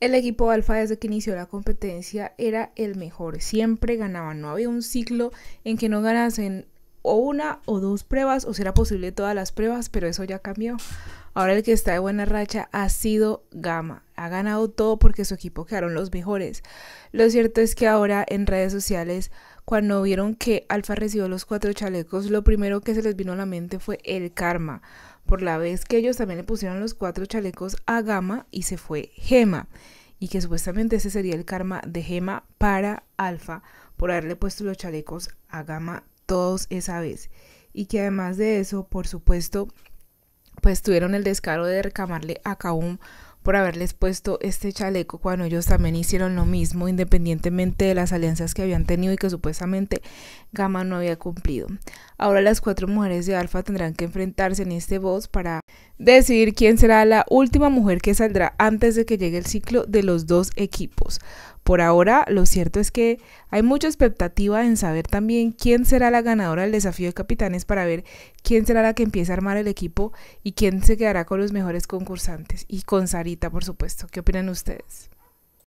El equipo Alfa desde que inició la competencia era el mejor, siempre ganaban, no había un ciclo en que no ganasen o una o dos pruebas, o si era posible todas las pruebas, pero eso ya cambió. Ahora el que está de buena racha ha sido Gama. Ha ganado todo porque su equipo quedaron los mejores. Lo cierto es que ahora en redes sociales, cuando vieron que Alfa recibió los cuatro chalecos, lo primero que se les vino a la mente fue el karma por la vez que ellos también le pusieron los cuatro chalecos a Gama y se fue Gema. Y que supuestamente ese sería el karma de Gema para Alfa por haberle puesto los chalecos a Gama todos esa vez. Y que además de eso, por supuesto, pues tuvieron el descaro de recamarle a Kaum por haberles puesto este chaleco cuando ellos también hicieron lo mismo, independientemente de las alianzas que habían tenido y que supuestamente Gama no había cumplido. Ahora las cuatro mujeres de Alfa tendrán que enfrentarse en este boss para decidir quién será la última mujer que saldrá antes de que llegue el ciclo de los dos equipos. Por ahora, lo cierto es que hay mucha expectativa en saber también quién será la ganadora del desafío de capitanes para ver quién será la que empiece a armar el equipo y quién se quedará con los mejores concursantes. Y con Sarita, por supuesto. ¿Qué opinan ustedes?